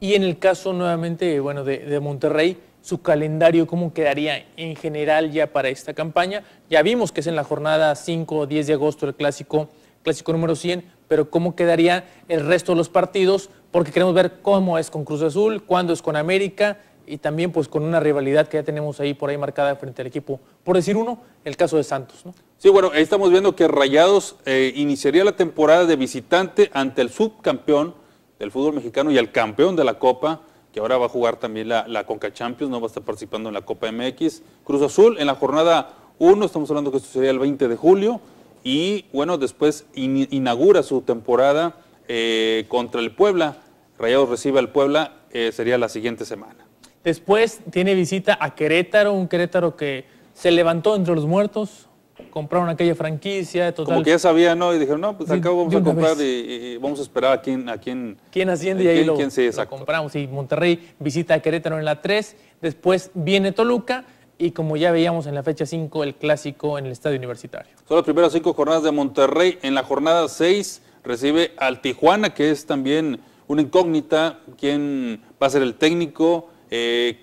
Y en el caso nuevamente, bueno, de, Monterrey, su calendario, cómo quedaría en general ya para esta campaña. Ya vimos que es en la jornada 5 o 10 de agosto el clásico, clásico número 100, pero cómo quedaría el resto de los partidos, porque queremos ver cómo es con Cruz Azul, cuándo es con América y también pues con una rivalidad que ya tenemos ahí por ahí marcada frente al equipo, por decir uno, el caso de Santos. ¿no? Sí, bueno, ahí estamos viendo que Rayados eh, iniciaría la temporada de visitante ante el subcampeón del fútbol mexicano y al campeón de la Copa, que ahora va a jugar también la, Conca Champions, no va a estar participando en la Copa MX. Cruz Azul en la jornada 1, estamos hablando que esto sería el 20 de julio, y bueno, después inaugura su temporada eh, contra el Puebla. Rayados recibe al Puebla, eh, sería la siguiente semana. Después tiene visita a Querétaro, un Querétaro que se levantó entre los muertos, compraron aquella franquicia. Total. Como que ya sabían, ¿no? Y dijeron, no, pues acá vamos a comprar y, vamos a esperar a quién... A quién, ¿Quién asciende? Eh, y ahí quién, lo, compramos. Y Monterrey visita a Querétaro en la 3, después viene Toluca y como ya veíamos en la fecha 5, el clásico en el estadio universitario. Son las primeras cinco jornadas de Monterrey. En la jornada 6 recibe al Tijuana, que es también una incógnita, quién va a ser el técnico eh,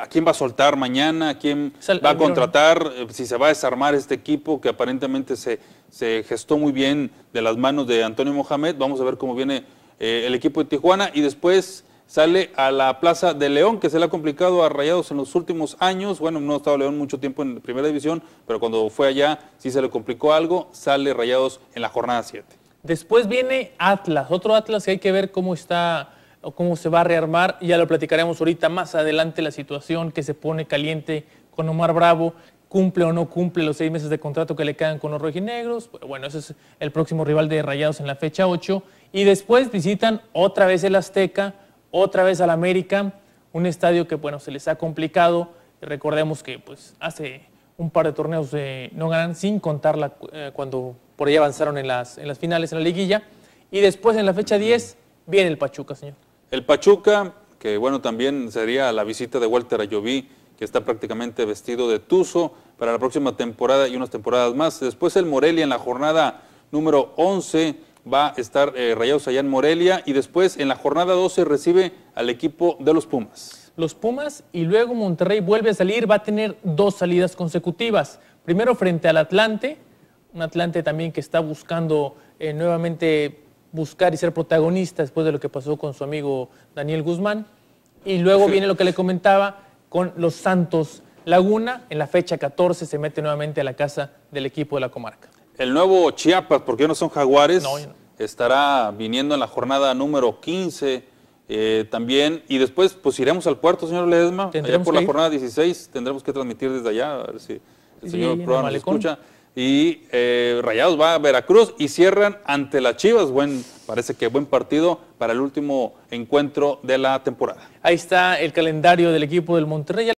a quién va a soltar mañana, a quién va a contratar, eh, si se va a desarmar este equipo que aparentemente se, gestó muy bien de las manos de Antonio Mohamed. Vamos a ver cómo viene eh, el equipo de Tijuana y después sale a la Plaza de León, que se le ha complicado a Rayados en los últimos años. Bueno, no ha estado León mucho tiempo en primera división, pero cuando fue allá sí se le complicó algo. Sale Rayados en la jornada 7. Después viene Atlas, otro Atlas que hay que ver cómo está o cómo se va a rearmar. Ya lo platicaremos ahorita más adelante la situación que se pone caliente con Omar Bravo, cumple o no cumple los seis meses de contrato que le quedan con los rojinegros. Pues bueno, ese es el próximo rival de Rayados en la fecha 8. Y después visitan otra vez el Azteca, otra vez al América, un estadio que, bueno, se les ha complicado. Recordemos que pues hace un par de torneos eh, no ganan, sin contar eh, cuando por ahí avanzaron en las, en las finales, en la liguilla. Y después en la fecha 10 viene el Pachuca, señor. El Pachuca, que bueno, también sería la visita de Walter Ayoví, que está prácticamente vestido de tuzo para la próxima temporada y unas temporadas más. Después el Morelia en la jornada número 11 va a estar eh, Rayados allá en Morelia y después en la jornada 12 recibe al equipo de los Pumas. Los Pumas y luego Monterrey vuelve a salir, va a tener dos salidas consecutivas. Primero frente al Atlante, un Atlante también que está buscando eh, nuevamente buscar y ser protagonista después de lo que pasó con su amigo Daniel Guzmán. Y luego viene lo que le comentaba con los Santos Laguna. En la fecha 14 se mete nuevamente a la casa del equipo de la comarca. El nuevo Chiapas, porque ya no son jaguares, estará viniendo en la jornada número 15 eh, también. Y después pues iremos al puerto, señor Ledesma. por la jornada 16 tendremos que transmitir desde allá, a ver si el señor sí, nos escucha y eh, Rayados va a Veracruz y cierran ante las Chivas. Buen, parece que buen partido para el último encuentro de la temporada. Ahí está el calendario del equipo del Monterrey.